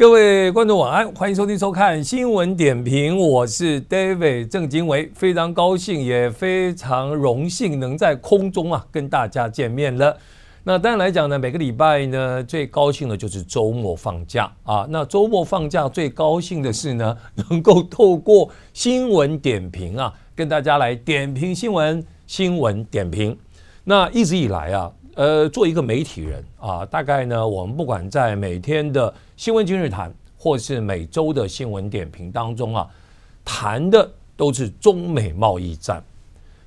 各位观众，晚安！欢迎收听收看新闻点评，我是 David 郑经纬，非常高兴，也非常荣幸能在空中啊跟大家见面了。那当然来讲呢，每个礼拜呢最高兴的就是周末放假啊。那周末放假最高兴的是呢，能够透过新闻点评啊，跟大家来点评新闻，新闻点评。那一直以来啊。呃，做一个媒体人啊，大概呢，我们不管在每天的新闻今日谈，或是每周的新闻点评当中啊，谈的都是中美贸易战。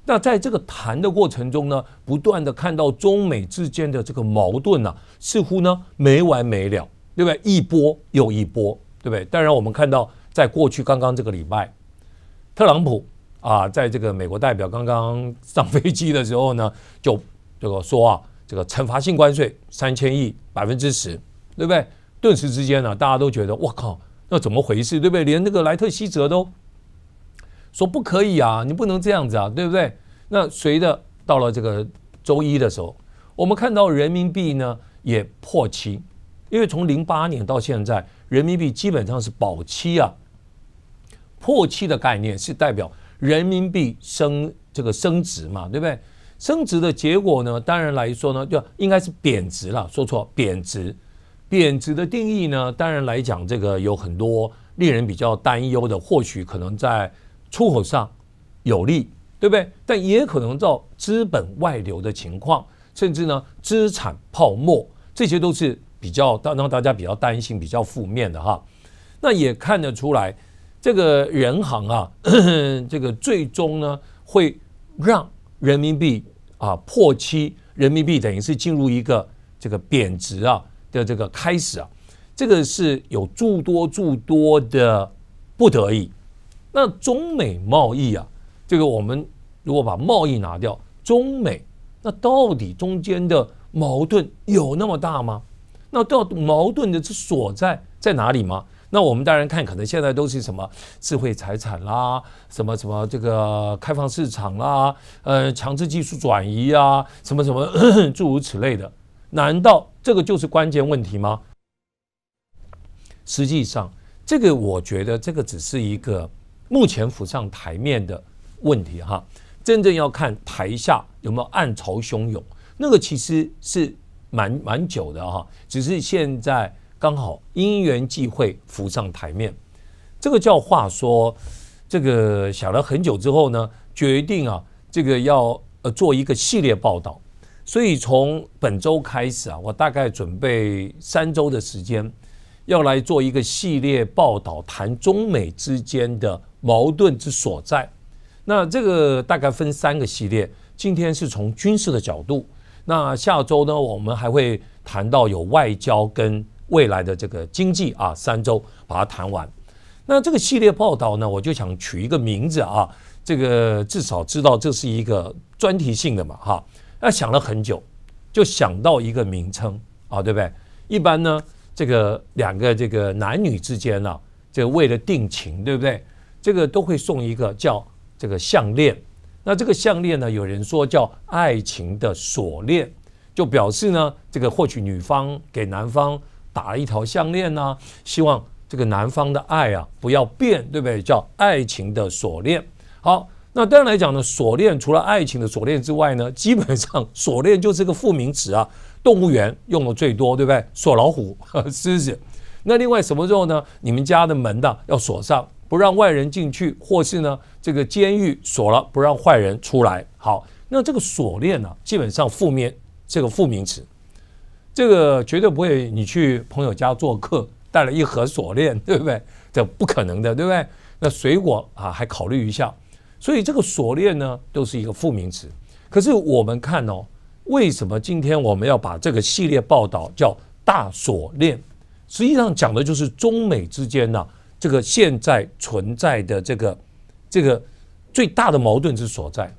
那在这个谈的过程中呢，不断的看到中美之间的这个矛盾呢，似乎呢没完没了，对不对？一波又一波，对不对？当然，我们看到在过去刚刚这个礼拜，特朗普啊，在这个美国代表刚刚上飞机的时候呢，就这个说啊。这个惩罚性关税三千亿百分之十，对不对？顿时之间呢，大家都觉得我靠，那怎么回事？对不对？连那个莱特希泽都说不可以啊，你不能这样子啊，对不对？那随着到了这个周一的时候，我们看到人民币呢也破七，因为从零八年到现在，人民币基本上是保七啊，破七的概念是代表人民币升这个升值嘛，对不对？升值的结果呢？当然来说呢，就应该是贬值了。说错，贬值。贬值的定义呢？当然来讲，这个有很多令人比较担忧的，或许可能在出口上有利，对不对？但也可能到资本外流的情况，甚至呢，资产泡沫，这些都是比较让让大家比较担心、比较负面的哈。那也看得出来，这个人行啊，这个最终呢会让人民币。啊，破七人民币等于是进入一个这个贬值啊的这个开始啊，这个是有诸多诸多的不得已。那中美贸易啊，这个我们如果把贸易拿掉，中美那到底中间的矛盾有那么大吗？那到矛盾的之所在在哪里吗？那我们当然看，可能现在都是什么智慧财产啦，什么什么这个开放市场啦，呃，强制技术转移啊，什么什么 诸如此类的。难道这个就是关键问题吗？实际上，这个我觉得这个只是一个目前浮上台面的问题哈。真正要看台下有没有暗潮汹涌，那个其实是蛮蛮久的哈，只是现在。刚好因缘际会浮上台面，这个叫话说，这个想了很久之后呢，决定啊，这个要呃做一个系列报道，所以从本周开始啊，我大概准备三周的时间，要来做一个系列报道，谈中美之间的矛盾之所在。那这个大概分三个系列，今天是从军事的角度，那下周呢，我们还会谈到有外交跟。未来的这个经济啊，三周把它谈完。那这个系列报道呢，我就想取一个名字啊，这个至少知道这是一个专题性的嘛，哈。那想了很久，就想到一个名称啊，对不对？一般呢，这个两个这个男女之间呢，这为了定情，对不对？这个都会送一个叫这个项链。那这个项链呢，有人说叫爱情的锁链，就表示呢，这个获取女方给男方。打了一条项链呢，希望这个男方的爱啊不要变，对不对？叫爱情的锁链。好，那当然来讲呢，锁链除了爱情的锁链之外呢，基本上 锁链就是个副名词啊。动物园用的最多，对不对？锁老虎、狮 子。那另外什么时候呢？你们家的门呢要锁上，不让外人进去；或是呢，这个监狱锁了，不让坏人出来。好，那这个锁链呢，基本上负面这个副名词。这个绝对不会，你去朋友家做客带了一盒锁链，对不对？这不可能的，对不对？那水果啊，还考虑一下。所以这个锁链呢，都是一个副名词。可是我们看哦，为什么今天我们要把这个系列报道叫“大锁链”？实际上讲的就是中美之间呢，这个现在存在的这个这个最大的矛盾之所在。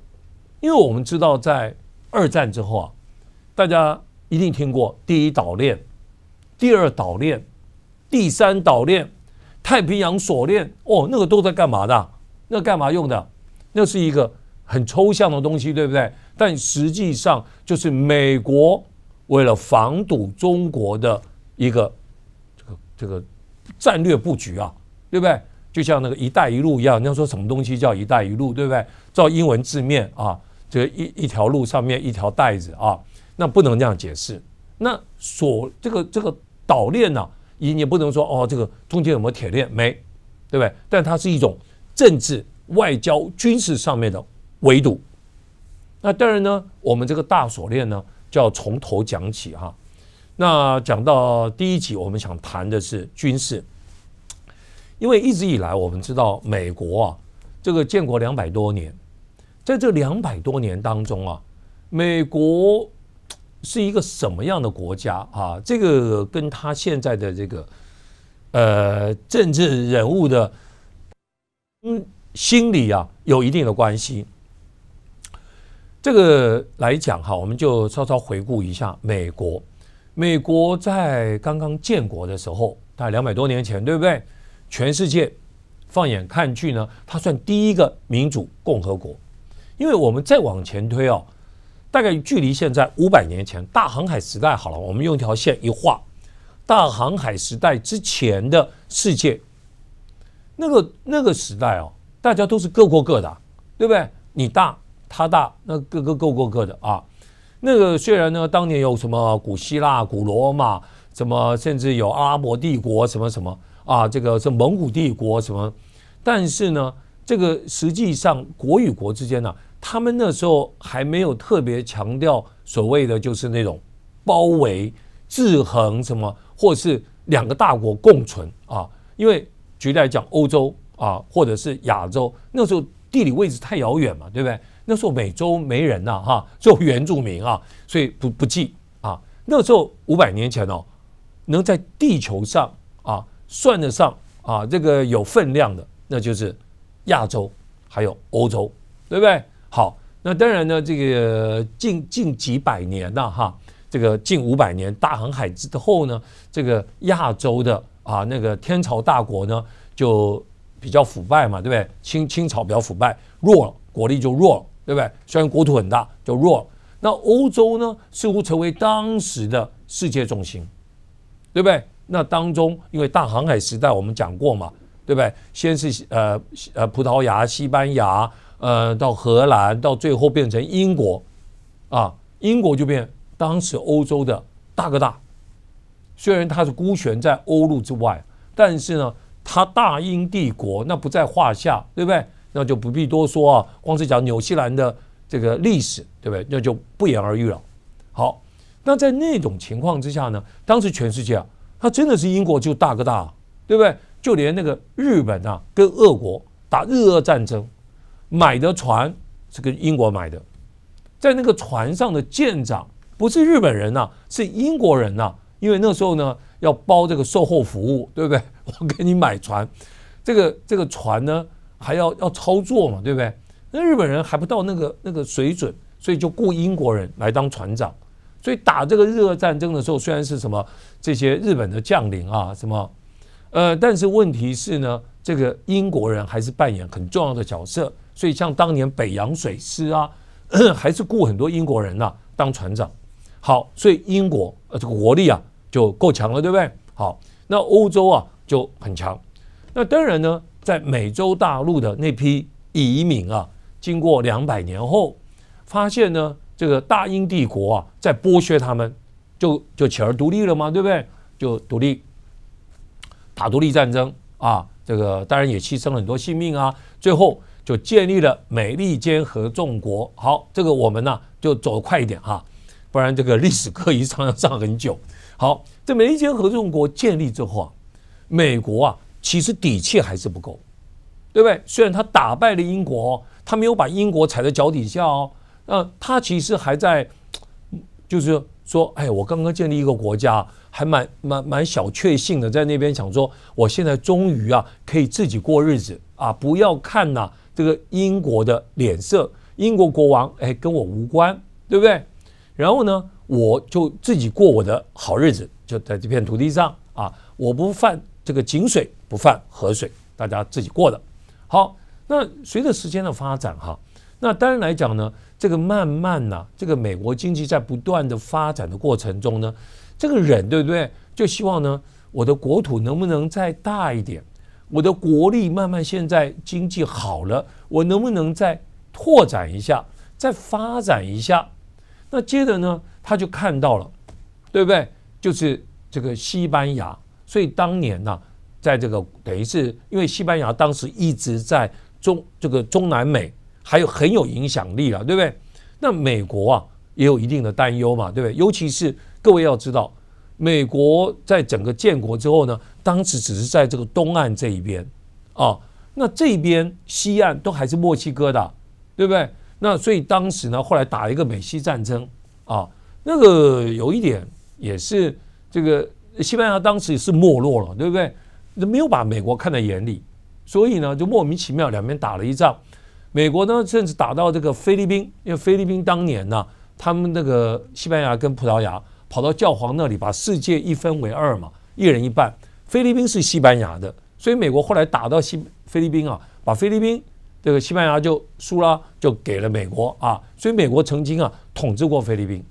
因为我们知道，在二战之后啊，大家。一定听过第一岛链、第二岛链、第三岛链、太平洋锁链哦，那个都在干嘛的？那干嘛用的？那是一个很抽象的东西，对不对？但实际上就是美国为了防堵中国的一个这个这个战略布局啊，对不对？就像那个“一带一路”一样，你要说什么东西叫“一带一路”，对不对？照英文字面啊，这个一一条路上面一条带子啊。那不能这样解释。那锁这个这个岛链呢，也也不能说哦，这个中间有没有铁链？没，对不对？但它是一种政治、外交、军事上面的围堵。那当然呢，我们这个大锁链呢，就要从头讲起哈。那讲到第一集，我们想谈的是军事，因为一直以来我们知道，美国啊，这个建国两百多年，在这两百多年当中啊，美国。是一个什么样的国家啊？这个跟他现在的这个呃政治人物的嗯心理啊有一定的关系。这个来讲哈，我们就稍稍回顾一下美国。美国在刚刚建国的时候，大概两百多年前，对不对？全世界放眼看去呢，它算第一个民主共和国。因为我们再往前推哦。大概距离现在五百年前，大航海时代好了，我们用一条线一画，大航海时代之前的世界，那个那个时代哦，大家都是各过各的，对不对？你大他大，那各个各过各的啊。那个虽然呢，当年有什么古希腊、古罗马，什么甚至有阿拉伯帝国，什么什么啊，这个是蒙古帝国什么，但是呢，这个实际上国与国之间呢。他们那时候还没有特别强调所谓的就是那种包围、制衡什么，或是两个大国共存啊。因为举例来讲，欧洲啊，或者是亚洲，那时候地理位置太遥远嘛，对不对？那时候美洲没人呐，哈，就原住民啊，所以不不计啊。那时候五百年前哦，能在地球上啊算得上啊这个有分量的，那就是亚洲还有欧洲，对不对？好，那当然呢，这个近近几百年呢，哈，这个近五百年大航海之后呢，这个亚洲的啊，那个天朝大国呢，就比较腐败嘛，对不对？清清朝比较腐败，弱，国力就弱，对不对？虽然国土很大，就弱。那欧洲呢，似乎成为当时的世界中心，对不对？那当中因为大航海时代，我们讲过嘛，对不对？先是呃呃，葡萄牙、西班牙。呃，到荷兰，到最后变成英国，啊，英国就变当时欧洲的大哥大。虽然他是孤悬在欧陆之外，但是呢，他大英帝国那不在话下，对不对？那就不必多说啊。光是讲纽西兰的这个历史，对不对？那就不言而喻了。好，那在那种情况之下呢，当时全世界啊，他真的是英国就大哥大，对不对？就连那个日本啊，跟俄国打日俄战争。买的船是跟英国买的，在那个船上的舰长不是日本人呐，是英国人呐。因为那时候呢，要包这个售后服务，对不对？我给你买船，这个这个船呢，还要要操作嘛，对不对？那日本人还不到那个那个水准，所以就雇英国人来当船长。所以打这个日俄战争的时候，虽然是什么这些日本的将领啊什么，呃，但是问题是呢。这个英国人还是扮演很重要的角色，所以像当年北洋水师啊，还是雇很多英国人呐当船长。好，所以英国呃这个国力啊就够强了，对不对？好，那欧洲啊就很强。那当然呢，在美洲大陆的那批移民啊，经过两百年后，发现呢这个大英帝国啊在剥削他们，就就起而独立了嘛，对不对？就独立打独立战争啊。这个当然也牺牲了很多性命啊，最后就建立了美利坚合众国。好，这个我们呢就走快一点哈，不然这个历史课一上要上很久。好，这美利坚合众国建立之后啊，美国啊其实底气还是不够，对不对？虽然他打败了英国，他没有把英国踩在脚底下哦，那他其实还在就是。说，哎，我刚刚建立一个国家，还蛮蛮蛮小确幸的，在那边想说，我现在终于啊，可以自己过日子啊，不要看呐这个英国的脸色，英国国王，哎，跟我无关，对不对？然后呢，我就自己过我的好日子，就在这片土地上啊，我不犯这个井水，不犯河水，大家自己过的。好，那随着时间的发展，哈，那当然来讲呢。这个慢慢呐，这个美国经济在不断的发展的过程中呢，这个人对不对？就希望呢，我的国土能不能再大一点？我的国力慢慢现在经济好了，我能不能再拓展一下，再发展一下？那接着呢，他就看到了，对不对？就是这个西班牙，所以当年呐，在这个等于是因为西班牙当时一直在中这个中南美。还有很有影响力了，对不对？那美国啊也有一定的担忧嘛，对不对？尤其是各位要知道，美国在整个建国之后呢，当时只是在这个东岸这一边啊，那这边西岸都还是墨西哥的，对不对？那所以当时呢，后来打了一个美西战争啊，那个有一点也是这个西班牙当时也是没落了，对不对？没有把美国看在眼里，所以呢，就莫名其妙两边打了一仗。美国呢，甚至打到这个菲律宾，因为菲律宾当年呢，他们那个西班牙跟葡萄牙跑到教皇那里，把世界一分为二嘛，一人一半。菲律宾是西班牙的，所以美国后来打到西菲律宾啊，把菲律宾这个西班牙就输了，就给了美国啊。所以美国曾经啊统治过菲律宾。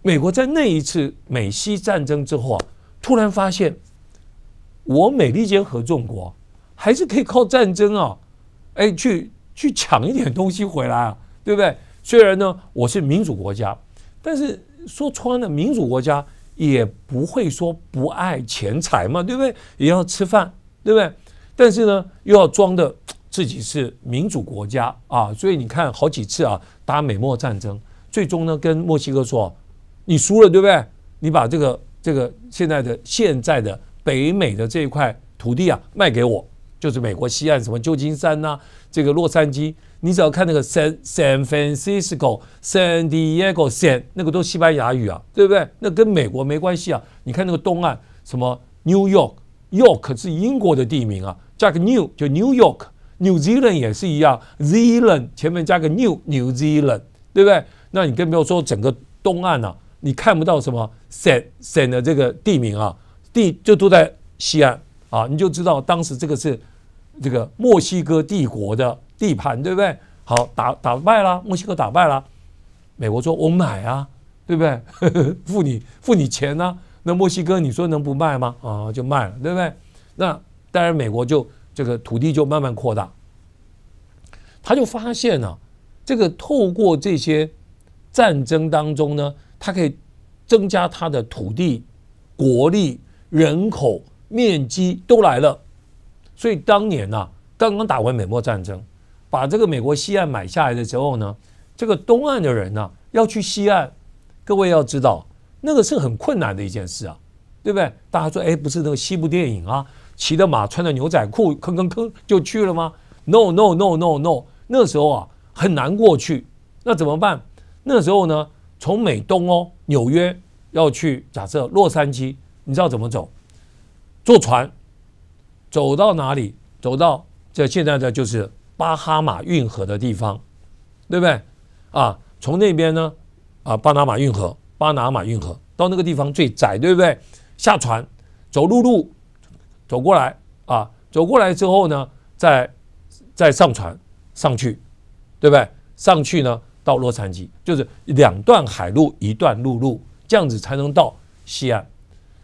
美国在那一次美西战争之后，啊，突然发现，我美利坚合众国还是可以靠战争啊，哎去。去抢一点东西回来啊，对不对？虽然呢，我是民主国家，但是说穿了，民主国家也不会说不爱钱财嘛，对不对？也要吃饭，对不对？但是呢，又要装的自己是民主国家啊，所以你看，好几次啊，打美墨战争，最终呢，跟墨西哥说，你输了，对不对？你把这个这个现在的现在的北美的这一块土地啊，卖给我，就是美国西岸什么旧金山呐。这个洛杉矶，你只要看那个 San San Francisco、San Diego、San，那个都西班牙语啊，对不对？那跟美国没关系啊。你看那个东岸，什么 New York，York 是英国的地名啊，加个 New 就 New York。New Zealand 也是一样，Zealand 前面加个 New，New Zealand，对不对？那你更不要说整个东岸了，你看不到什么 San San 的这个地名啊，地就都在西岸啊，你就知道当时这个是。这个墨西哥帝国的地盘，对不对？好，打打败了墨西哥，打败了，美国说：“我买啊，对不对？付你付你钱呢？那墨西哥，你说能不卖吗？啊，就卖了，对不对？那当然，美国就这个土地就慢慢扩大。他就发现啊，这个透过这些战争当中呢，它可以增加它的土地、国力、人口、面积，都来了。”所以当年啊，刚刚打完美墨战争，把这个美国西岸买下来的时候呢，这个东岸的人呢要去西岸，各位要知道，那个是很困难的一件事啊，对不对？大家说，哎，不是那个西部电影啊，骑着马，穿着牛仔裤，吭吭吭就去了吗？No，No，No，No，No，那时候啊很难过去。那怎么办？那时候呢，从美东哦，纽约要去假设洛杉矶，你知道怎么走？坐船。走到哪里？走到这现在的就是巴哈马运河的地方，对不对？啊，从那边呢，啊，巴拿马运河，巴拿马运河到那个地方最窄，对不对？下船，走陆路，走过来啊，走过来之后呢，再再上船上去，对不对？上去呢，到洛杉矶，就是两段海路，一段陆路，这样子才能到西岸。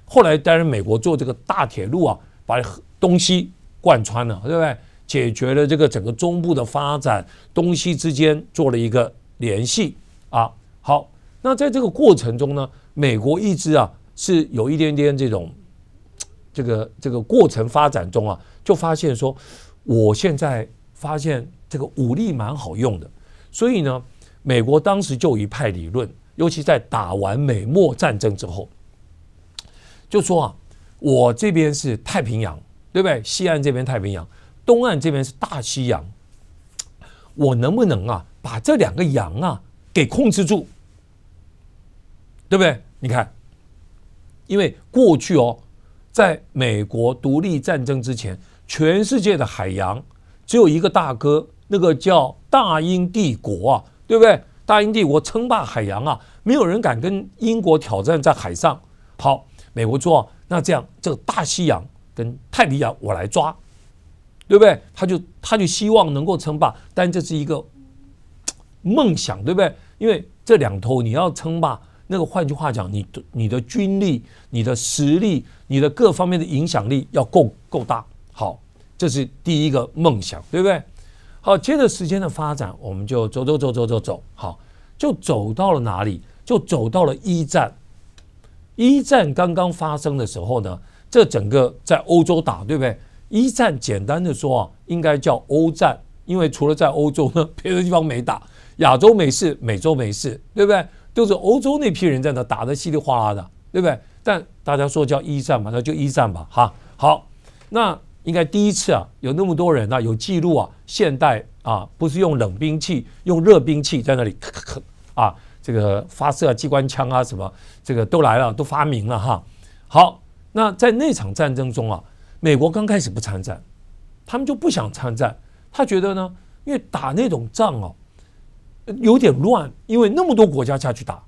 后来当然美国做这个大铁路啊，把。东西贯穿了，对不对？解决了这个整个中部的发展，东西之间做了一个联系啊。好，那在这个过程中呢，美国一直啊是有一点点这种，这个这个过程发展中啊，就发现说，我现在发现这个武力蛮好用的。所以呢，美国当时就一派理论，尤其在打完美墨战争之后，就说啊，我这边是太平洋。对不对？西岸这边太平洋，东岸这边是大西洋。我能不能啊，把这两个洋啊给控制住？对不对？你看，因为过去哦，在美国独立战争之前，全世界的海洋只有一个大哥，那个叫大英帝国啊，对不对？大英帝国称霸海洋啊，没有人敢跟英国挑战在海上。好，美国做，那这样这个大西洋。跟泰迪亚我来抓，对不对？他就他就希望能够称霸，但这是一个梦想，对不对？因为这两头你要称霸，那个换句话讲，你你的军力、你的实力、你的各方面的影响力要够够大。好，这是第一个梦想，对不对？好，接着时间的发展，我们就走走走走走走，好，就走到了哪里？就走到了一战。一战刚刚发生的时候呢？这整个在欧洲打，对不对？一战简单的说啊，应该叫欧战，因为除了在欧洲呢，别的地方没打，亚洲没事，美洲没事，对不对？都是欧洲那批人在那打得稀里哗啦的，对不对？但大家说叫一战嘛，那就一战吧，哈。好，那应该第一次啊，有那么多人呢，有记录啊，现代啊，不是用冷兵器，用热兵器在那里，啊，这个发射机关枪啊，什么这个都来了，都发明了，哈。好。那在那场战争中啊，美国刚开始不参战，他们就不想参战。他觉得呢，因为打那种仗哦，有点乱，因为那么多国家下去打，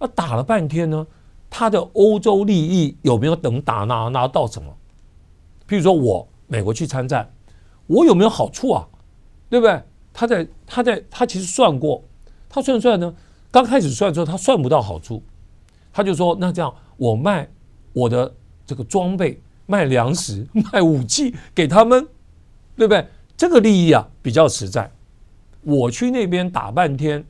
那打了半天呢，他的欧洲利益有没有等打拿拿到什么？比如说我美国去参战，我有没有好处啊？对不对？他在他在他其实算过，他算算呢，刚开始算候他算不到好处，他就说那这样我卖我的。这个装备卖粮食 卖武器给他们，对不对？这个利益啊比较实在。我去那边打半天，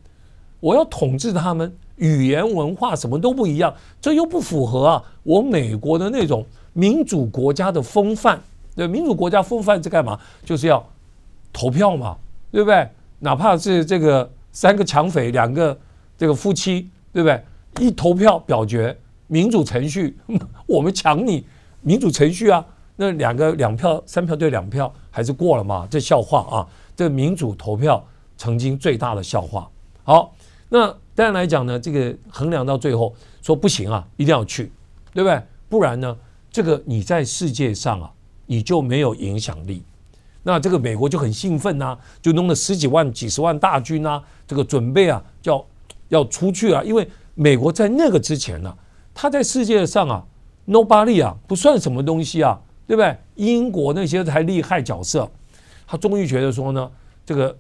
我要统治他们，语言文化什么都不一样，这又不符合啊！我美国的那种民主国家的风范，对，民主国家风范是干嘛？就是要投票嘛，对不对？哪怕是这个三个抢匪两个这个夫妻，对不对？一投票表决。民主程序，我们抢你民主程序啊！那两个两票三票对两票，还是过了嘛？这笑话啊！这民主投票曾经最大的笑话。好，那当然来讲呢，这个衡量到最后说不行啊，一定要去，对不对？不然呢，这个你在世界上啊，你就没有影响力。那这个美国就很兴奋呐，就弄了十几万、几十万大军啊，这个准备啊，要要出去啊，因为美国在那个之前呢。他在世界上啊，Nobody 啊，不算什么东西啊，对不对？英国那些才厉害角色，他终于觉得说呢，这个，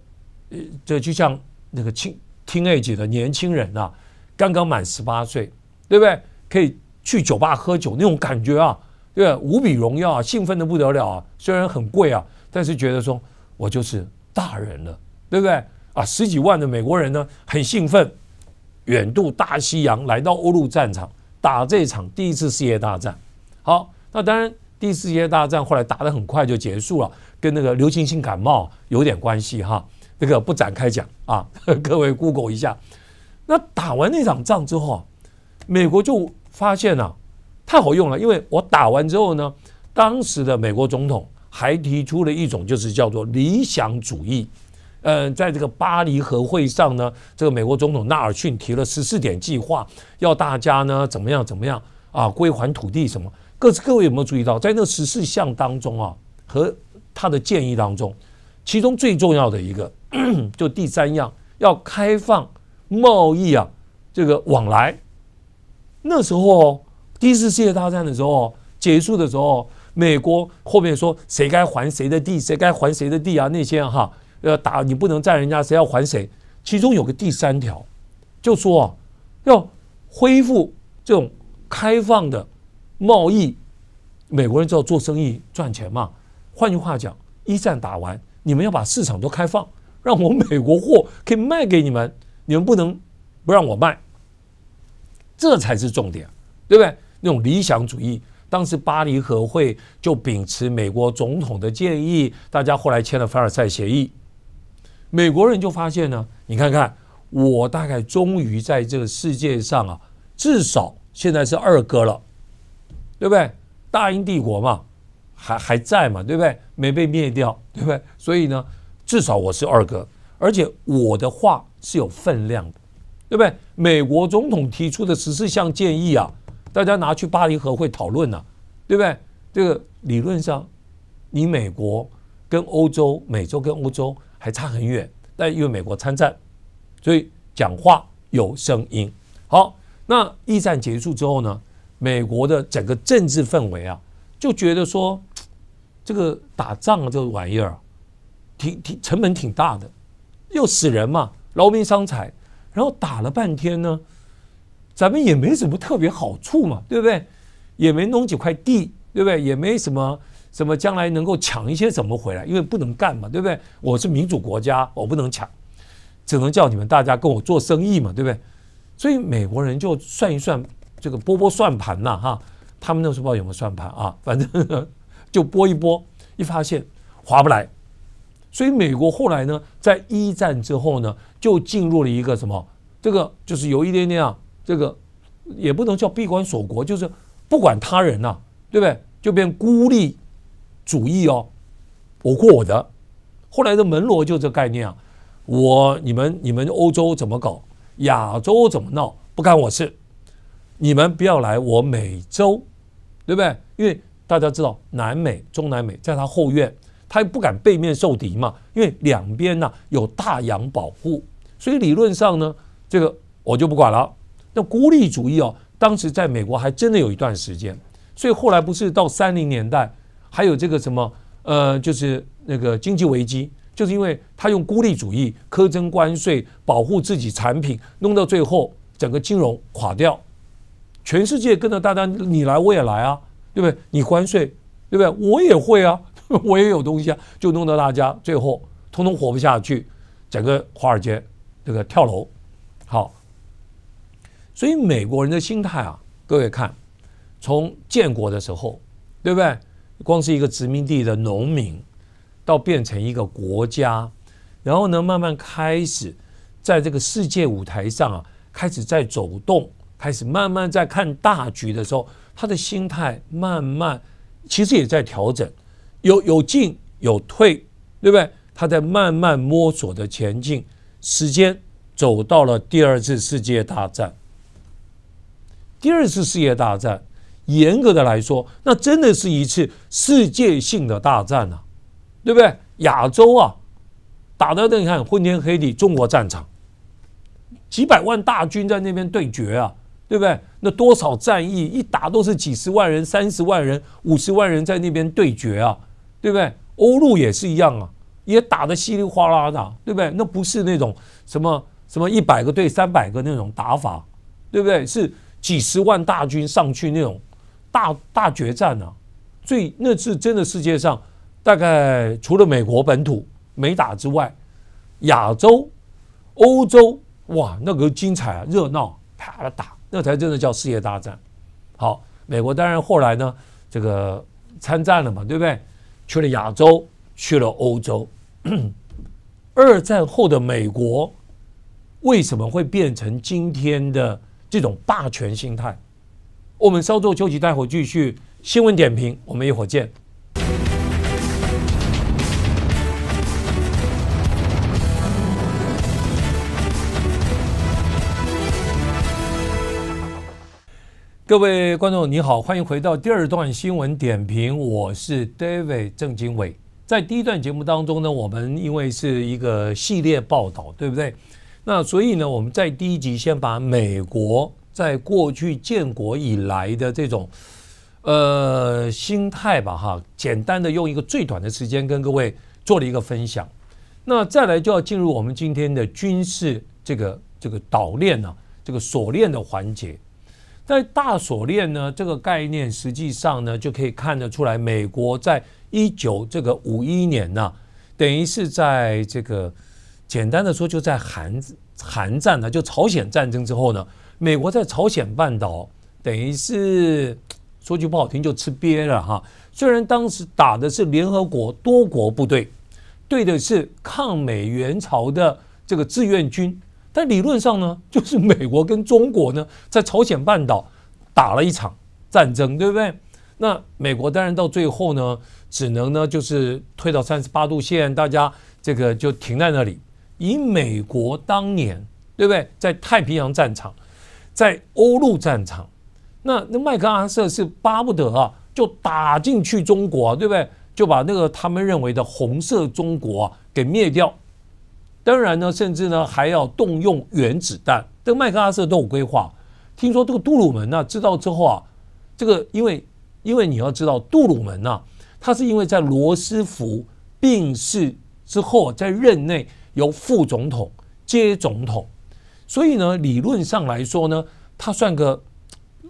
呃，这就像那个青听爱姐的年轻人啊，刚刚满十八岁，对不对？可以去酒吧喝酒那种感觉啊，对无比荣耀，啊，兴奋的不得了啊！虽然很贵啊，但是觉得说，我就是大人了，对不对？啊，十几万的美国人呢，很兴奋，远渡大西洋来到欧陆战场。打这场第一次世界大战，好，那当然第一次世界大战后来打得很快就结束了，跟那个流行性感冒有点关系哈，这个不展开讲啊，各位 Google 一下。那打完那场仗之后，美国就发现啊，太好用了，因为我打完之后呢，当时的美国总统还提出了一种就是叫做理想主义。嗯，在这个巴黎和会上呢，这个美国总统纳尔逊提了十四点计划，要大家呢怎么样怎么样啊，归还土地什么？各各位有没有注意到，在那十四项当中啊，和他的建议当中，其中最重要的一个，就第三样，要开放贸易啊，这个往来。那时候第一次世界大战的时候结束的时候，美国后面说谁该还谁的地，谁该还谁的地啊那些哈。要打你不能占人家，谁要还谁。其中有个第三条，就说啊，要恢复这种开放的贸易。美国人就要做生意赚钱嘛。换句话讲，一战打完，你们要把市场都开放，让我美国货可以卖给你们，你们不能不让我卖。这才是重点，对不对？那种理想主义，当时巴黎和会就秉持美国总统的建议，大家后来签了凡尔赛协议。美国人就发现呢，你看看，我大概终于在这个世界上啊，至少现在是二哥了，对不对？大英帝国嘛，还还在嘛，对不对？没被灭掉，对不对？所以呢，至少我是二哥，而且我的话是有分量的，对不对？美国总统提出的十四项建议啊，大家拿去巴黎和会讨论呢，对不对？这个理论上，你美国跟欧洲、美洲跟欧洲。还差很远，但因为美国参战，所以讲话有声音。好，那一战结束之后呢？美国的整个政治氛围啊，就觉得说，这个打仗这玩意儿挺挺成本挺大的，又死人嘛，劳民伤财。然后打了半天呢，咱们也没什么特别好处嘛，对不对？也没弄几块地，对不对？也没什么。怎么将来能够抢一些什么回来？因为不能干嘛，对不对？我是民主国家，我不能抢，只能叫你们大家跟我做生意嘛，对不对？所以美国人就算一算这个拨拨算盘呐，哈，他们那时候不知道有没有算盘啊，反正就 拨一拨，一发现划不来，所以美国后来呢，在一战之后呢，就进入了一个什么？这个就是有一点点啊，这个也不能叫闭关锁国，就是不管他人呐，对不对？就变孤立。主义哦，我过我的。后来的门罗就这概念啊，我你们你们欧洲怎么搞，亚洲怎么闹，不干我事。你们不要来我美洲，对不对？因为大家知道南美、中南美在他后院，他不敢背面受敌嘛，因为两边呢有大洋保护，所以理论上呢，这个我就不管了。那孤立主义哦，当时在美国还真的有一段时间。所以后来不是到三零年代。还有这个什么呃，就是那个经济危机，就是因为他用孤立主义、苛征关税保护自己产品，弄到最后整个金融垮掉，全世界跟着大家你来我也来啊，对不对？你关税，对不对？我也会啊，我也有东西啊，就弄得大家最后通通活不下去，整个华尔街这个跳楼。好，所以美国人的心态啊，各位看，从建国的时候，对不对？光是一个殖民地的农民，到变成一个国家，然后呢，慢慢开始在这个世界舞台上啊，开始在走动，开始慢慢在看大局的时候，他的心态慢慢其实也在调整，有有进有退，对不对？他在慢慢摸索着前进。时间走到了第二次世界大战，第二次世界大战。严格的来说，那真的是一次世界性的大战啊，对不对？亚洲啊，打的那你看昏天黑地，中国战场几百万大军在那边对决啊，对不对？那多少战役一打都是几十万人、三十万人、五十万人在那边对决啊，对不对？欧陆也是一样啊，也打得稀里哗啦的，对不对？那不是那种什么什么一百个对三百个那种打法，对不对？是几十万大军上去那种。大大决战啊，最那次真的世界上，大概除了美国本土没打之外，亚洲、欧洲哇，那个精彩啊，热闹啪打，那才真的叫世界大战。好，美国当然后来呢，这个参战了嘛，对不对？去了亚洲，去了欧洲。二战后的美国为什么会变成今天的这种霸权心态？我们稍作休息，待会继续新闻点评。我们一会儿见，各位观众，你好，欢迎回到第二段新闻点评。我是 David 郑经纬，在第一段节目当中呢，我们因为是一个系列报道，对不对？那所以呢，我们在第一集先把美国。在过去建国以来的这种呃心态吧，哈，简单的用一个最短的时间跟各位做了一个分享。那再来就要进入我们今天的军事这个这个岛链呢，这个锁链的环节。在大锁链呢这个概念，实际上呢就可以看得出来，美国在一九这个五一年呢，等于是在这个简单的说，就在韩韩战呢，就朝鲜战争之后呢。美国在朝鲜半岛等于是说句不好听就吃瘪了哈。虽然当时打的是联合国多国部队，对的是抗美援朝的这个志愿军，但理论上呢，就是美国跟中国呢在朝鲜半岛打了一场战争，对不对？那美国当然到最后呢，只能呢就是退到三十八度线，大家这个就停在那里。以美国当年对不对在太平洋战场。在欧陆战场，那那麦克阿瑟是巴不得啊，就打进去中国，对不对？就把那个他们认为的红色中国给灭掉。当然呢，甚至呢还要动用原子弹，这麦克阿瑟都有规划。听说这个杜鲁门呢知道之后啊，这个因为因为你要知道，杜鲁门呢，他是因为在罗斯福病逝之后，在任内由副总统接总统。所以呢，理论上来说呢，他算个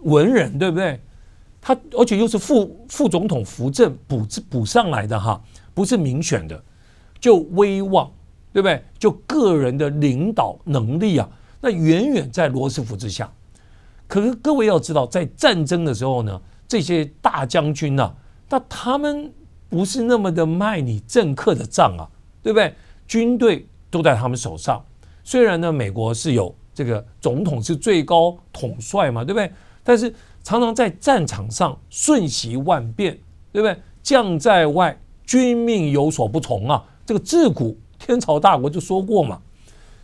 文人，对不对？他而且又是副副总统扶正补补上来的哈，不是民选的，就威望，对不对？就个人的领导能力啊，那远远在罗斯福之下。可是各位要知道，在战争的时候呢，这些大将军呢，那他们不是那么的卖你政客的账啊，对不对？军队都在他们手上。虽然呢，美国是有这个总统是最高统帅嘛，对不对？但是常常在战场上瞬息万变，对不对？将在外，军命有所不从啊。这个自古天朝大国就说过嘛。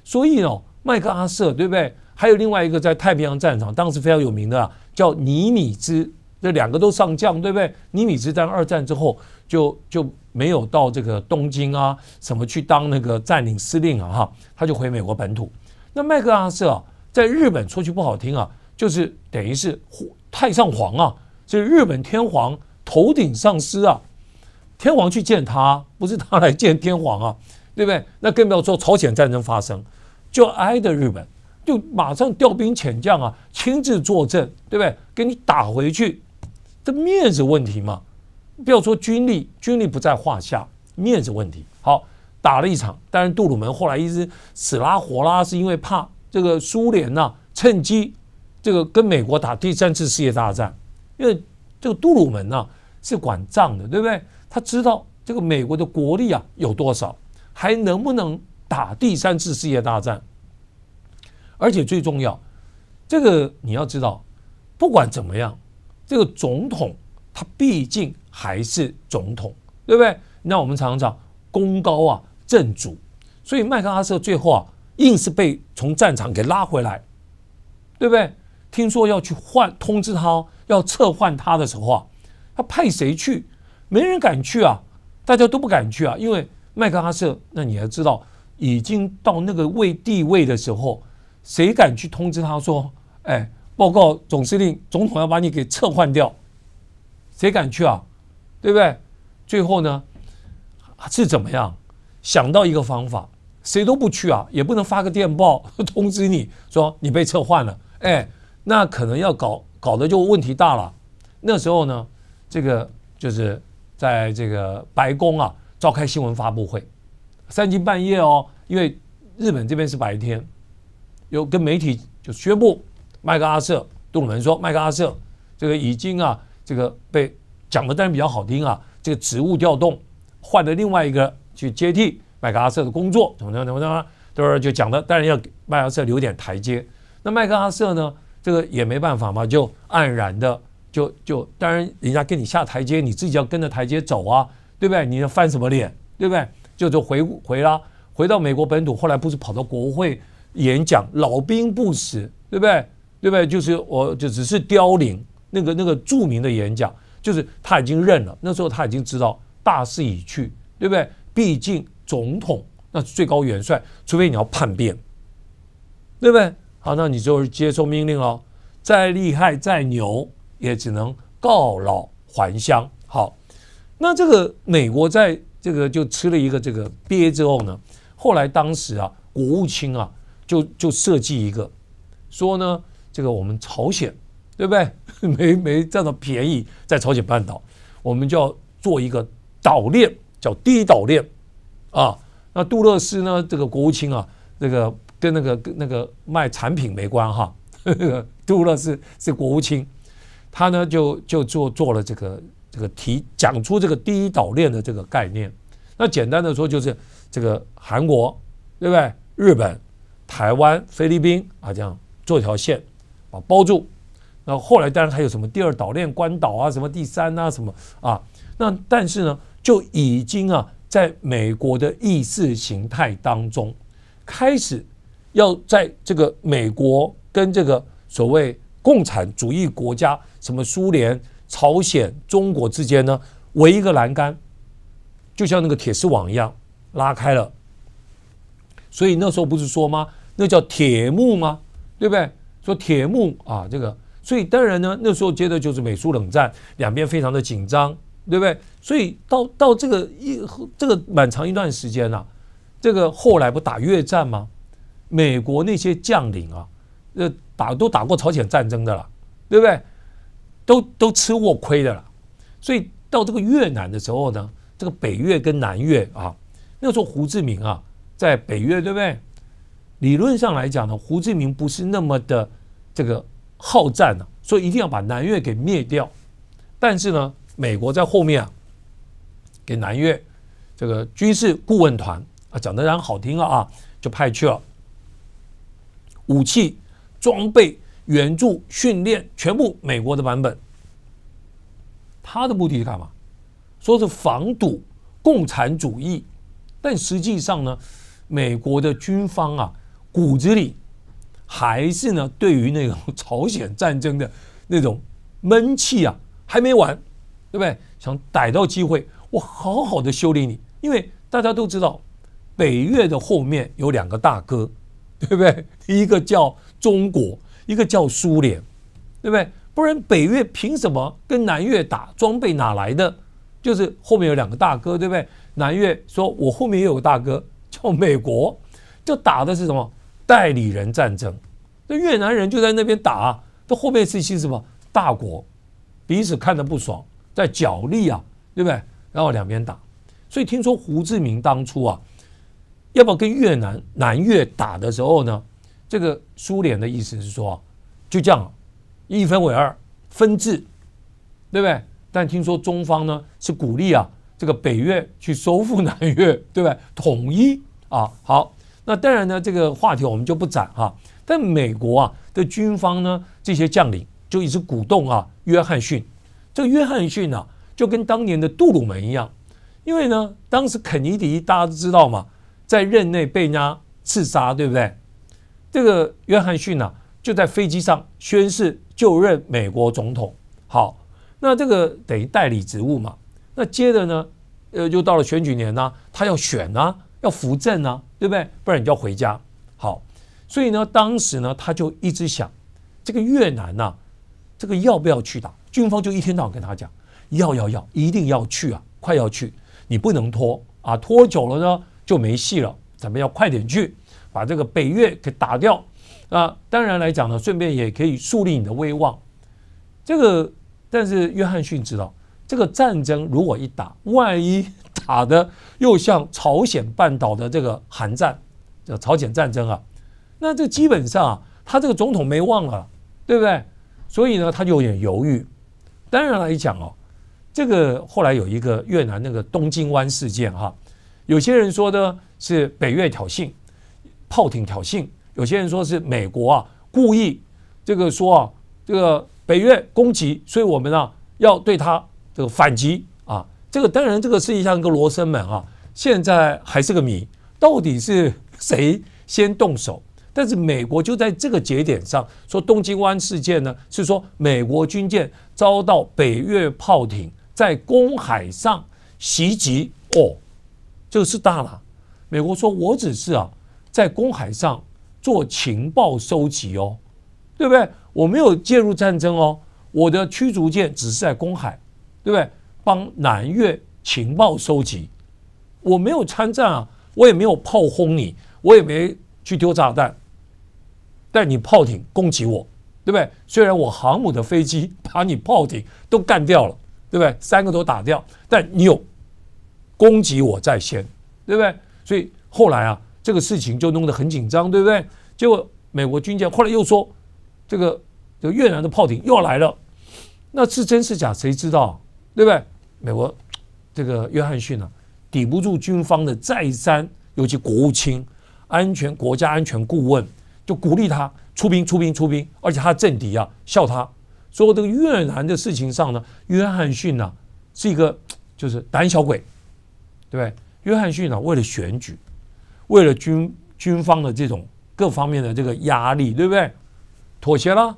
所以哦，麦克阿瑟对不对？还有另外一个在太平洋战场当时非常有名的叫尼米兹，这两个都上将对不对？尼米兹在二战之后就就。没有到这个东京啊，什么去当那个占领司令啊，哈，他就回美国本土。那麦克阿瑟啊，在日本说句不好听啊，就是等于是太上皇啊，是日本天皇头顶上司啊。天皇去见他，不是他来见天皇啊，对不对？那更不要说朝鲜战争发生，就挨着日本，就马上调兵遣将啊，亲自坐镇，对不对？给你打回去，这面子问题嘛。不要说军力，军力不在话下，面子问题。好，打了一场，但是杜鲁门后来一直死拉活拉，是因为怕这个苏联呐趁机这个跟美国打第三次世界大战。因为这个杜鲁门呐是管账的，对不对？他知道这个美国的国力啊有多少，还能不能打第三次世界大战？而且最重要，这个你要知道，不管怎么样，这个总统他毕竟。还是总统，对不对？那我们常常讲功高啊，震主。所以麦克阿瑟最后啊，硬是被从战场给拉回来，对不对？听说要去换通知他要撤换他的时候啊，他派谁去？没人敢去啊，大家都不敢去啊，因为麦克阿瑟，那你要知道，已经到那个位地位的时候，谁敢去通知他说，哎，报告总司令，总统要把你给撤换掉？谁敢去啊？对不对？最后呢，是怎么样想到一个方法？谁都不去啊，也不能发个电报 通知你说你被撤换了。哎，那可能要搞搞的就问题大了。那时候呢，这个就是在这个白宫啊召开新闻发布会，三更半夜哦，因为日本这边是白天，有跟媒体就宣布麦克阿瑟杜鲁门说麦克阿瑟这个已经啊这个被。讲的当然比较好听啊，这个职务调动，换了另外一个去接替麦克阿瑟的工作，怎么么怎么么，对是就讲的当然要麦克阿瑟留点台阶。那麦克阿瑟呢，这个也没办法嘛，就黯然的，就就当然人家跟你下台阶，你自己要跟着台阶走啊，对不对？你要翻什么脸，对不对？就就回回啦，回到美国本土，后来不是跑到国会演讲，老兵不死，对不对？对不对？就是我就只是凋零，那个那个著名的演讲。就是他已经认了，那时候他已经知道大势已去，对不对？毕竟总统那是最高元帅，除非你要叛变，对不对？好，那你就是接受命令哦。再厉害再牛，也只能告老还乡。好，那这个美国在这个就吃了一个这个鳖之后呢，后来当时啊，国务卿啊，就就设计一个说呢，这个我们朝鲜。对不对？没没占到便宜，在朝鲜半岛，我们就要做一个岛链，叫第一岛链，啊，那杜勒斯呢？这个国务卿啊，这个跟那个跟那个卖产品没关哈，杜勒斯是国务卿，他呢就就做做了这个这个提讲出这个第一岛链的这个概念。那简单的说就是这个韩国，对不对？日本、台湾、菲律宾啊，这样做一条线，把包住。那后来当然还有什么第二岛链、关岛啊，什么第三啊，什么啊？那但是呢，就已经啊，在美国的意识形态当中，开始要在这个美国跟这个所谓共产主义国家，什么苏联、朝鲜、中国之间呢，围一个栏杆，就像那个铁丝网一样拉开了。所以那时候不是说吗？那叫铁幕吗？对不对？说铁幕啊，这个。所以当然呢，那时候接的就是美苏冷战，两边非常的紧张，对不对？所以到到这个一这个蛮长一段时间了，这个后来不打越战吗？美国那些将领啊，呃，打都打过朝鲜战争的了，对不对？都都吃过亏的了。所以到这个越南的时候呢，这个北越跟南越啊，那时候胡志明啊，在北越，对不对？理论上来讲呢，胡志明不是那么的这个。好战啊，所以一定要把南越给灭掉。但是呢，美国在后面啊，给南越这个军事顾问团啊，讲的当然好听了啊，就派去了武器装备援助训练，全部美国的版本。他的目的是干嘛？说是防堵共产主义，但实际上呢，美国的军方啊，骨子里。还是呢？对于那种朝鲜战争的那种闷气啊，还没完，对不对？想逮到机会，我好好的修理你。因为大家都知道，北越的后面有两个大哥，对不对？一个叫中国，一个叫苏联，对不对？不然北越凭什么跟南越打？装备哪来的？就是后面有两个大哥，对不对？南越说我后面也有个大哥，叫美国，就打的是什么？代理人战争，那越南人就在那边打，这后面是一些什么大国，彼此看得不爽，在角力啊，对不对？然后两边打，所以听说胡志明当初啊，要不要跟越南南越打的时候呢？这个苏联的意思是说，就这样，一分为二，分治，对不对？但听说中方呢是鼓励啊，这个北越去收复南越，对不对？统一啊，好。那当然呢，这个话题我们就不展哈。但美国啊的军方呢，这些将领就一直鼓动啊，约翰逊。这个约翰逊呢，就跟当年的杜鲁门一样，因为呢，当时肯尼迪大家都知道嘛，在任内被人家刺杀，对不对？这个约翰逊呢，就在飞机上宣誓就任美国总统。好，那这个等于代理职务嘛。那接着呢，呃，又到了选举年呢，他要选呢。要扶正呢，对不对？不然你就要回家。好，所以呢，当时呢，他就一直想，这个越南呢，这个要不要去打？军方就一天到晚跟他讲，要要要，一定要去啊，快要去，你不能拖啊，拖久了呢就没戏了，咱们要快点去把这个北越给打掉。啊，当然来讲呢，顺便也可以树立你的威望。这个，但是约翰逊知道，这个战争如果一打，万一……打的又像朝鲜半岛的这个韩战，这朝鲜战争啊，那这基本上啊，他这个总统没忘了，对不对？所以呢，他就有点犹豫。当然来讲哦，这个后来有一个越南那个东京湾事件哈，有些人说呢是北越挑衅，炮艇挑衅；有些人说是美国啊故意这个说啊这个北越攻击，所以我们啊要对他这个反击。这个当然，这个世界上一个罗生门啊，现在还是个谜，到底是谁先动手？但是美国就在这个节点上说东京湾事件呢，是说美国军舰遭到北越炮艇在公海上袭击哦，这个是大了。美国说我只是啊在公海上做情报收集哦，对不对？我没有介入战争哦，我的驱逐舰只是在公海，对不对？帮南越情报收集，我没有参战啊，我也没有炮轰你，我也没去丢炸弹，但你炮艇攻击我，对不对？虽然我航母的飞机 把你炮艇都干掉了，对不对？三个都打掉，但你有攻击我在先，对不对？所以后来啊，这个事情就弄得很紧张，对不对？结果美国军舰后来又说，这个个越南的炮艇又来了，那是真是假？谁知道，对不对？美国这个约翰逊啊，抵不住军方的再三，尤其国务卿、安全国家安全顾问就鼓励他出兵、出兵、出兵，而且他政敌啊笑他，说这个越南的事情上呢，约翰逊啊是一个就是胆小鬼，对不对？约翰逊啊为了选举，为了军军方的这种各方面的这个压力，对不对？妥协了，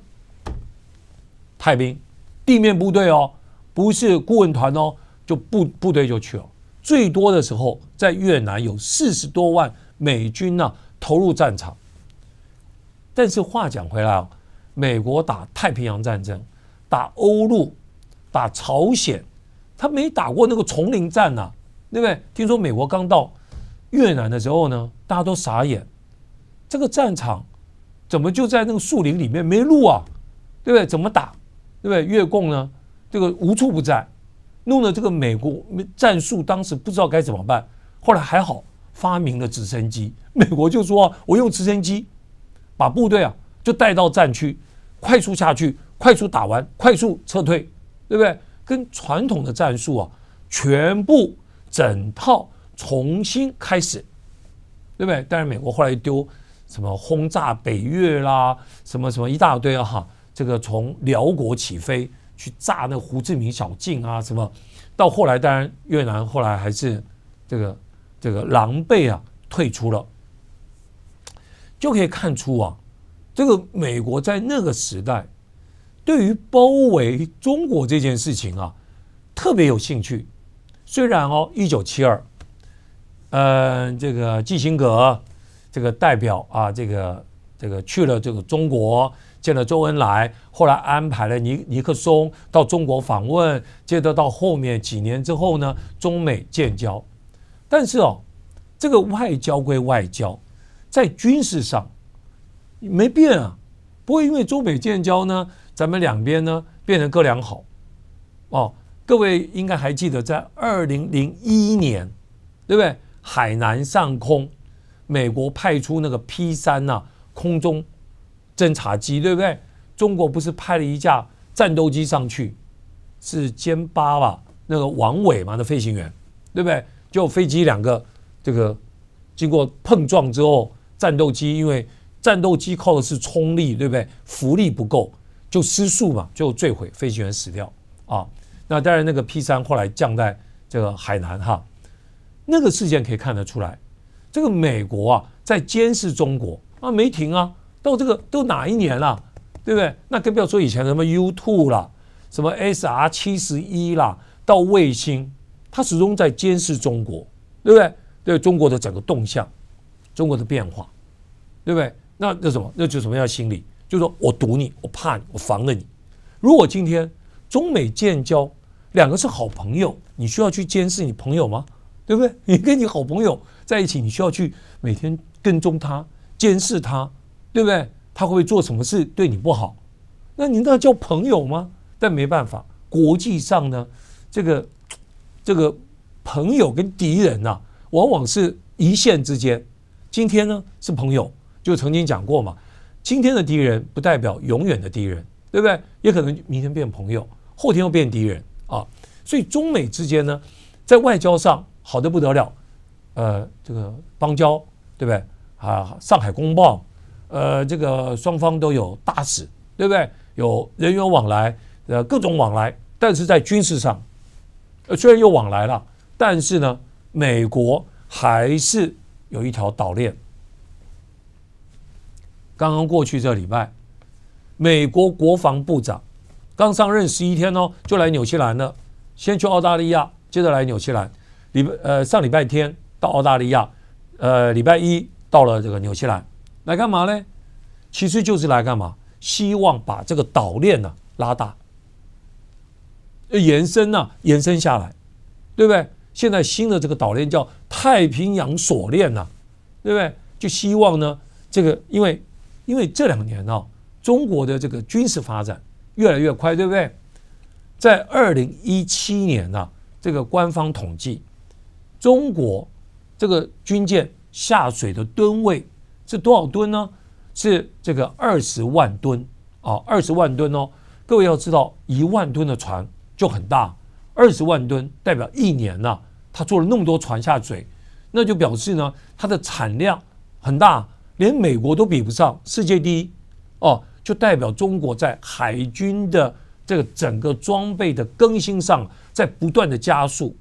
派兵地面部队哦。不是顾问团哦，就部部队就去了。最多的时候，在越南有四十多万美军呢投入战场。但是话讲回来啊，美国打太平洋战争、打欧陆、打朝鲜，他没打过那个丛林战呐，对不对？听说美国刚到越南的时候呢，大家都傻眼，这个战场怎么就在那个树林里面没路啊？对不对？怎么打？对不对？越共呢？这个无处不在，弄得这个美国战术当时不知道该怎么办。后来还好，发明了直升机。美国就说：“我用直升机把部队啊就带到战区，快速下去，快速打完，快速撤退，对不对？”跟传统的战术啊，全部整套重新开始，对不对？但是美国后来丢什么轰炸北越啦，什么什么一大堆啊！哈，这个从辽国起飞。去炸那胡志明小径啊，什么？到后来，当然越南后来还是这个这个狼狈啊，退出了。就可以看出啊，这个美国在那个时代对于包围中国这件事情啊，特别有兴趣。虽然哦，一九七二，嗯，这个基辛格这个代表啊，这个这个去了这个中国。见了周恩来，后来安排了尼尼克松到中国访问，接着到后面几年之后呢，中美建交。但是哦，这个外交归外交，在军事上没变啊。不会因为中美建交呢，咱们两边呢变得各良好。哦，各位应该还记得，在二零零一年，对不对？海南上空，美国派出那个 P 三呐，空中。侦察机对不对？中国不是派了一架战斗机上去，是歼八吧？那个王伟嘛，那飞行员对不对？就飞机两个，这个经过碰撞之后，战斗机因为战斗机靠的是冲力，对不对？浮力不够就失速嘛，就坠毁，飞行员死掉啊。那当然，那个 P 三后来降在这个海南哈。那个事件可以看得出来，这个美国啊在监视中国啊，没停啊。到这个都哪一年了，对不对？那更不要说以前什么 U two 了，什么 S R 七十一啦，到卫星，它始终在监视中国，对不对？对中国的整个动向，中国的变化，对不对？那那什么，那就什么叫心理？就说我堵你，我怕你，我防着你。如果今天中美建交，两个是好朋友，你需要去监视你朋友吗？对不对？你跟你好朋友在一起，你需要去每天跟踪他，监视他？对不对？他会不会做什么事对你不好？那你那叫朋友吗？但没办法，国际上呢，这个这个朋友跟敌人呐，往往是一线之间。今天呢是朋友，就曾经讲过嘛。今天的敌人不代表永远的敌人，对不对？也可能明天变朋友，后天又变敌人啊。所以中美之间呢，在外交上好的不得了，呃，这个邦交，对不对？啊，上海公报。呃，这个双方都有大使，对不对？有人员往来，呃，各种往来。但是在军事上，虽然有往来了，但是呢，美国还是有一条岛链。刚刚过去这个礼拜，美国国防部长刚上任十一天哦，就来纽西兰了。先去澳大利亚，接着来纽西兰。礼拜呃，上礼拜天到澳大利亚，呃，礼拜一到了这个纽西兰。来干嘛呢？其实就是来干嘛？希望把这个岛链呢拉大，延伸呢延伸下来，对不对？现在新的这个岛链叫太平洋锁链呐，对不对？就希望呢，这个因为因为这两年啊，中国的这个军事发展越来越快，对不对？在二零一七年呢，这个官方统计，中国这个军舰下水的吨位。是多少吨呢？是这个二十万吨啊，二十万吨哦！各位要知道，一万吨的船就很大，二十万吨代表一年呐，他做了那么多船下水，那就表示呢，它的产量很大，连美国都比不上，世界第一哦，就代表中国在海军的这个整个装备的更新上在不断的加速。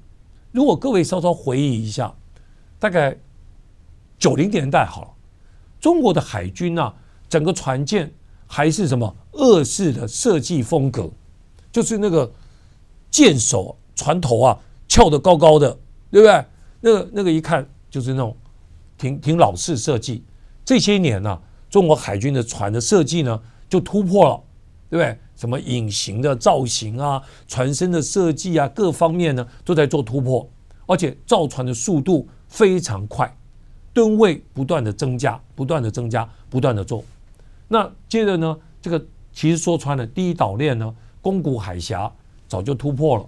如果各位稍稍回忆一下，大概九零年代好了。中国的海军啊，整个船舰还是什么俄式的设计风格，就是那个舰首、船头啊，翘得高高的，对不对？那个那个一看就是那种挺挺老式设计。这些年呢，中国海军的船的设计呢，就突破了，对不对？什么隐形的造型啊，船身的设计啊，各方面呢都在做突破，而且造船的速度非常快。吨位不断的增加，不断的增加，不断的做。那接着呢？这个其实说穿了，第一岛链呢，宫古海峡早就突破了。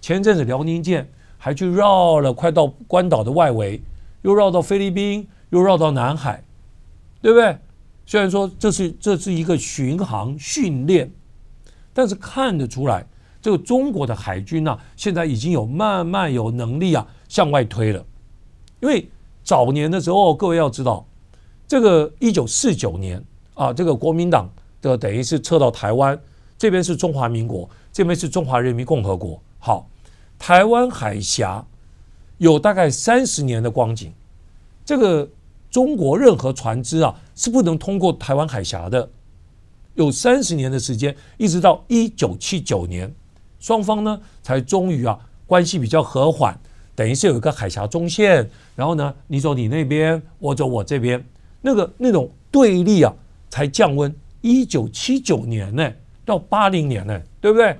前阵子辽宁舰还去绕了，快到关岛的外围，又绕到菲律宾，又绕到南海，对不对？虽然说这是这是一个巡航训练，但是看得出来，这个中国的海军啊，现在已经有慢慢有能力啊向外推了，因为。早年的时候，各位要知道，这个一九四九年啊，这个国民党的等于是撤到台湾这边是中华民国，这边是中华人民共和国。好，台湾海峡有大概三十年的光景，这个中国任何船只啊是不能通过台湾海峡的。有三十年的时间，一直到一九七九年，双方呢才终于啊关系比较和缓。等于是有一个海峡中线，然后呢，你走你那边，我走我这边，那个那种对立啊，才降温。一九七九年呢，到八零年呢，对不对？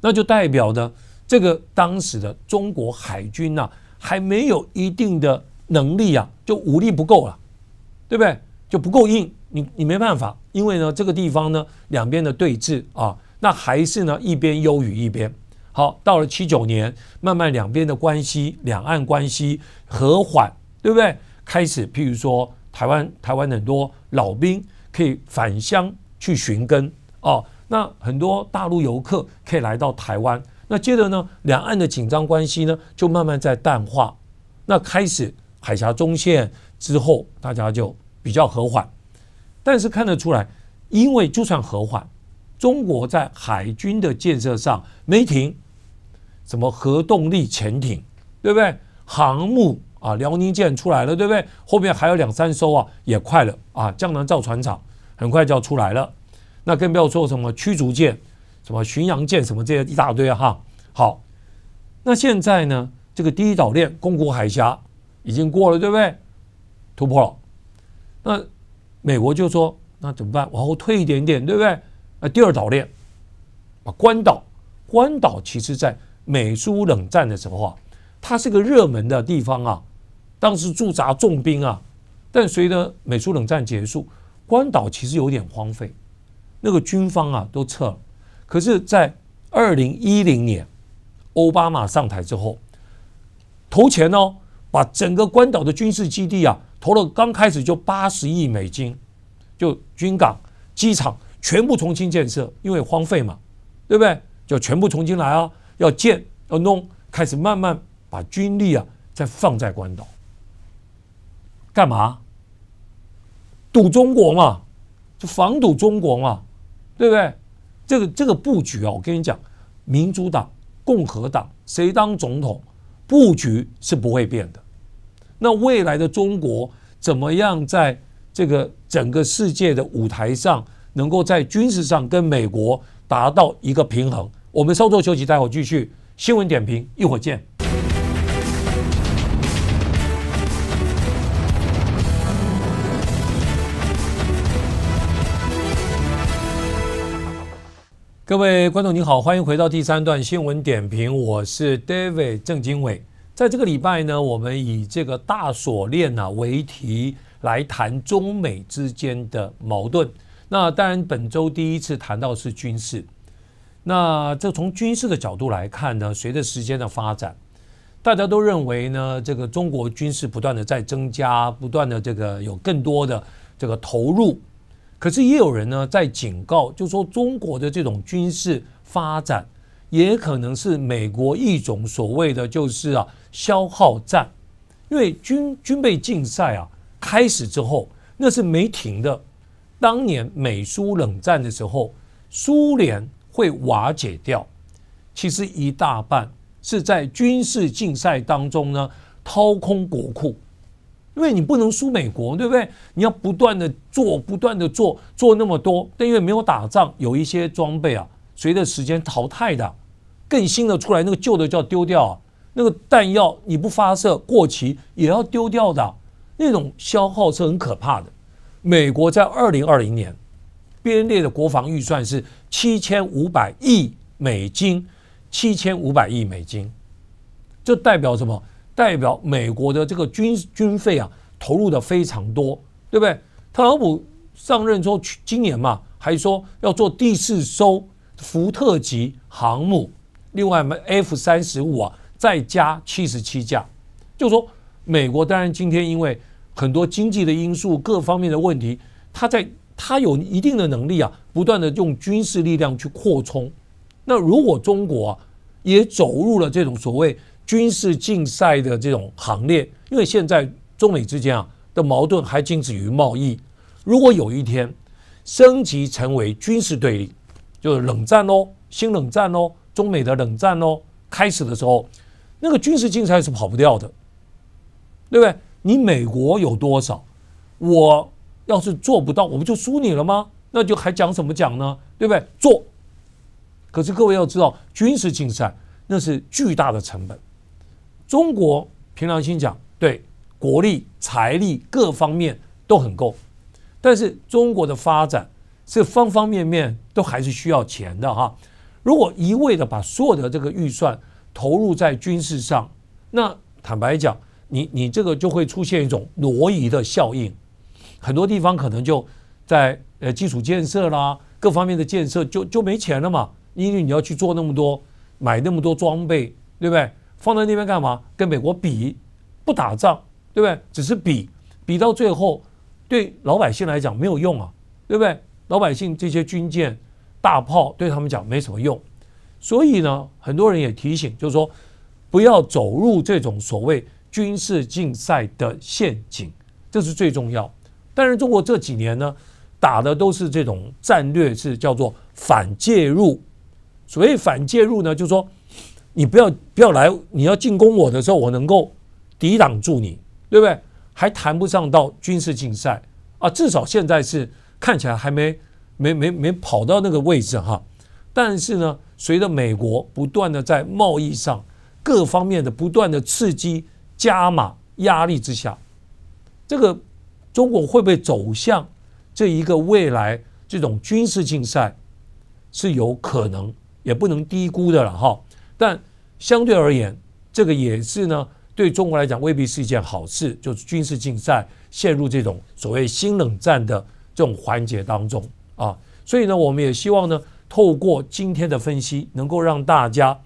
那就代表呢，这个当时的中国海军呐，还没有一定的能力啊，就武力不够了，对不对？就不够硬，你你没办法，因为呢，这个地方呢，两边的对峙啊，那还是呢，一边优于一边。好，到了七九年，慢慢两边的关系，两岸关系和缓，对不对？开始，譬如说，台湾台湾很多老兵可以返乡去寻根，哦，那很多大陆游客可以来到台湾。那接着呢，两岸的紧张关系呢，就慢慢在淡化。那开始海峡中线之后，大家就比较和缓，但是看得出来，因为就算和缓。中国在海军的建设上没停，什么核动力潜艇，对不对？航母啊，辽宁舰出来了，对不对？后面还有两三艘啊，也快了啊！江南造船厂很快就要出来了，那更不要说什么驱逐舰、什么巡洋舰、什么这些一大堆哈。好，那现在呢，这个第一岛链，宫古海峡已经过了，对不对？突破了，那美国就说那怎么办？往后退一点点，对不对？啊，第二岛链，啊，关岛，关岛其实，在美苏冷战的时候啊，它是个热门的地方啊，当时驻扎重兵啊。但随着美苏冷战结束，关岛其实有点荒废，那个军方啊都撤了。可是，在二零一零年，奥巴马上台之后，投钱哦，把整个关岛的军事基地啊投了，刚开始就八十亿美金，就军港、机场。全部重新建设，因为荒废嘛，对不对？就全部重新来啊，要建，要弄，开始慢慢把军力啊，再放在关岛，干嘛？堵中国嘛，就防堵中国嘛，对不对？这个这个布局啊，我跟你讲，民主党、共和党谁当总统，布局是不会变的。那未来的中国怎么样，在这个整个世界的舞台上？能够在军事上跟美国达到一个平衡。我们稍作休息，待会儿继续新闻点评，一会儿见。各位观众您好，欢迎回到第三段新闻点评，我是 David 郑经纬。在这个礼拜呢，我们以这个大锁链啊为题来谈中美之间的矛盾。那当然，本周第一次谈到是军事。那这从军事的角度来看呢，随着时间的发展，大家都认为呢，这个中国军事不断的在增加，不断的这个有更多的这个投入。可是也有人呢在警告，就说中国的这种军事发展也可能是美国一种所谓的就是啊消耗战，因为军军备竞赛啊开始之后那是没停的。当年美苏冷战的时候，苏联会瓦解掉，其实一大半是在军事竞赛当中呢掏空国库，因为你不能输美国，对不对？你要不断的做，不断的做，做那么多，但因为没有打仗，有一些装备啊，随着时间淘汰的，更新的出来，那个旧的就要丢掉。那个弹药你不发射过期也要丢掉的，那种消耗是很可怕的。美国在二零二零年编列的国防预算是七千五百亿美金，七千五百亿美金，这代表什么？代表美国的这个军军费啊，投入的非常多，对不对？特朗普上任之后，今年嘛，还说要做第四艘福特级航母，另外 F 三十五啊，再加七十七架，就说美国当然今天因为。很多经济的因素、各方面的问题，他在他有一定的能力啊，不断的用军事力量去扩充。那如果中国也走入了这种所谓军事竞赛的这种行列，因为现在中美之间啊的矛盾还仅止于贸易，如果有一天升级成为军事对立，就是冷战哦，新冷战哦，中美的冷战哦，开始的时候那个军事竞赛是跑不掉的，对不对？你美国有多少？我要是做不到，我不就输你了吗？那就还讲什么讲呢？对不对？做。可是各位要知道，军事竞赛那是巨大的成本。中国凭良心讲对，国力、财力各方面都很够，但是中国的发展是方方面面都还是需要钱的哈。如果一味的把所有的这个预算投入在军事上，那坦白讲。你你这个就会出现一种挪移的效应，很多地方可能就在呃基础建设啦，各方面的建设就就没钱了嘛，因为你要去做那么多，买那么多装备，对不对？放在那边干嘛？跟美国比不打仗，对不对？只是比，比到最后对老百姓来讲没有用啊，对不对？老百姓这些军舰、大炮对他们讲没什么用，所以呢，很多人也提醒，就是说不要走入这种所谓。军事竞赛的陷阱，这是最重要。但是中国这几年呢，打的都是这种战略，是叫做反介入。所谓反介入呢，就是说你不要不要来，你要进攻我的时候，我能够抵挡住你，对不对？还谈不上到军事竞赛啊，至少现在是看起来还没没没没跑到那个位置哈。但是呢，随着美国不断的在贸易上各方面的不断的刺激。加码压力之下，这个中国会不会走向这一个未来这种军事竞赛，是有可能，也不能低估的了哈。但相对而言，这个也是呢，对中国来讲未必是一件好事，就是军事竞赛陷入这种所谓新冷战的这种环节当中啊。所以呢，我们也希望呢，透过今天的分析，能够让大家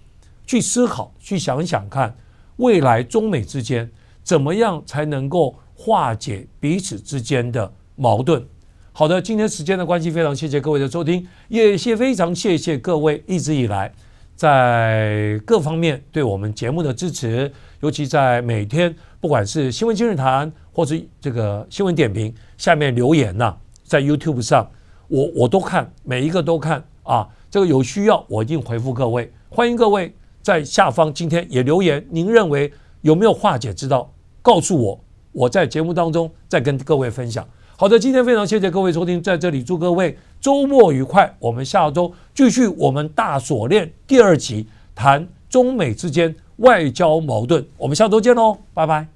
去思考，去想想看。未来中美之间怎么样才能够化解彼此之间的矛盾？好的，今天时间的关系非常，谢谢各位的收听，也谢非常谢谢各位一直以来在各方面对我们节目的支持，尤其在每天不管是新闻今日谈或者这个新闻点评下面留言呐，在 YouTube 上，我我都看每一个都看啊，这个有需要我一定回复各位，欢迎各位。在下方今天也留言，您认为有没有化解之道？告诉我，我在节目当中再跟各位分享。好的，今天非常谢谢各位收听，在这里祝各位周末愉快。我们下周继续我们大锁链第二集，谈中美之间外交矛盾。我们下周见喽，拜拜。